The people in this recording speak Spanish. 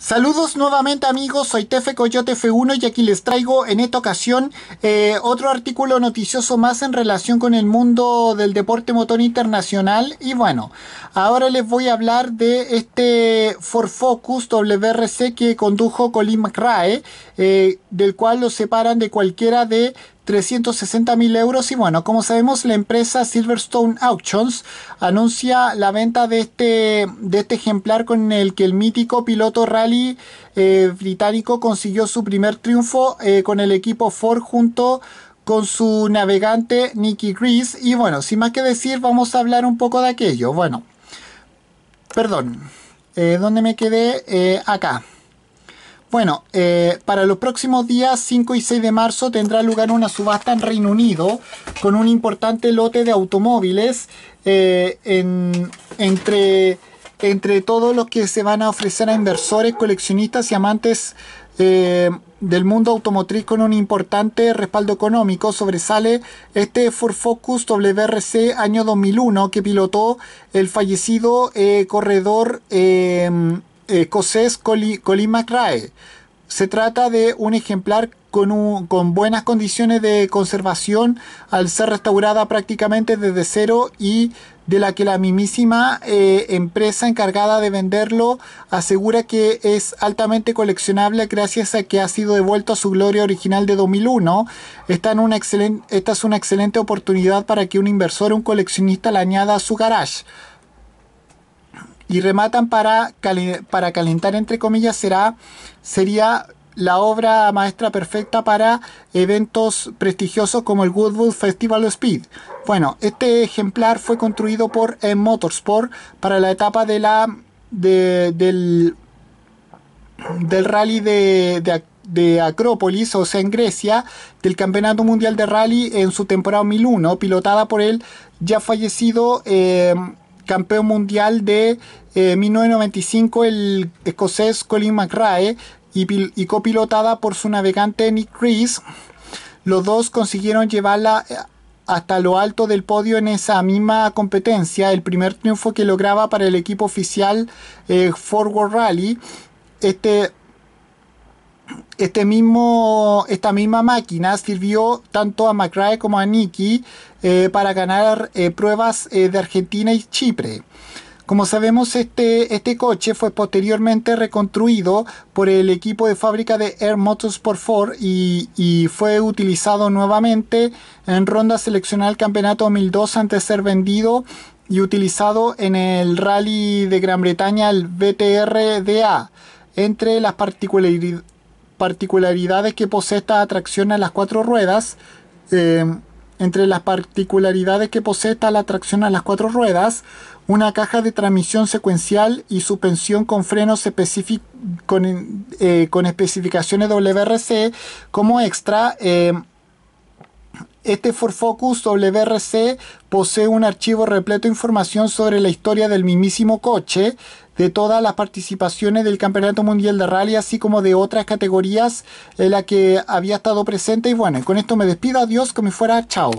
Saludos nuevamente amigos, soy Tefe Coyote F1 y aquí les traigo en esta ocasión eh, otro artículo noticioso más en relación con el mundo del deporte motor internacional y bueno, ahora les voy a hablar de este Ford Focus WRC que condujo Colin McRae, eh, del cual lo separan de cualquiera de 360 mil euros. Y bueno, como sabemos, la empresa Silverstone Auctions anuncia la venta de este, de este ejemplar con el que el mítico piloto rally eh, británico consiguió su primer triunfo eh, con el equipo Ford junto con su navegante Nicky Grease. Y bueno, sin más que decir, vamos a hablar un poco de aquello. Bueno, perdón, eh, ¿dónde me quedé? acá. Bueno, eh, para los próximos días 5 y 6 de marzo tendrá lugar una subasta en Reino Unido con un importante lote de automóviles eh, entre, entre todos los que se van a ofrecer a inversores, coleccionistas y amantes eh, del mundo automotriz con un importante respaldo económico. Sobresale este Ford Focus WRC año 2001 que pilotó el fallecido corredor escocés Colin McRae. Se trata de un ejemplar con, buenas condiciones de conservación al ser restaurada prácticamente desde cero y de la que la mismísima eh, empresa encargada de venderlo asegura que es altamente coleccionable gracias a que ha sido devuelto a su gloria original de 2001. Esta, esta es una excelente oportunidad para que un inversor o un coleccionista la añada a su garage y rematan para, para calentar, entre comillas, será, sería la obra maestra perfecta para eventos prestigiosos como el Goodwood Festival of Speed. Bueno, este ejemplar fue construido por Motorsport para la etapa de la, de, del, rally de, Acrópolis, o sea, en Grecia, del Campeonato Mundial de Rally en su temporada 2001, pilotada por el ya fallecido eh, campeón mundial de eh, 1995 el escocés Colin McRae y, copilotada por su navegante Nick Rees. Los dos consiguieron llevarla eh, hasta lo alto del podio en esa misma competencia, el primer triunfo que lograba para el equipo oficial eh, Forward Rally. Este, este mismo, esta misma máquina sirvió tanto a McRae como a Nicky eh, para ganar pruebas de Argentina y Chipre. Como sabemos, este, este coche fue posteriormente reconstruido por el equipo de fábrica de Air Motorsport Ford y, y fue utilizado nuevamente en ronda seleccional Campeonato 2002 antes de ser vendido y utilizado en el Rally de Gran Bretaña, el BTRDA. Entre las particularidades que posee esta atracción a las cuatro ruedas, eh, entre las particularidades que posee tal la a las cuatro ruedas, una caja de transmisión secuencial y suspensión con frenos con, eh, con, especificaciones WRC. Como extra, eh, este Ford Focus WRC posee un archivo repleto de información sobre la historia del mismísimo coche, de todas las participaciones del Campeonato Mundial de Rally, así como de otras categorías en las que había estado presente. Y bueno, con esto me despido, adiós, como fuera, chao.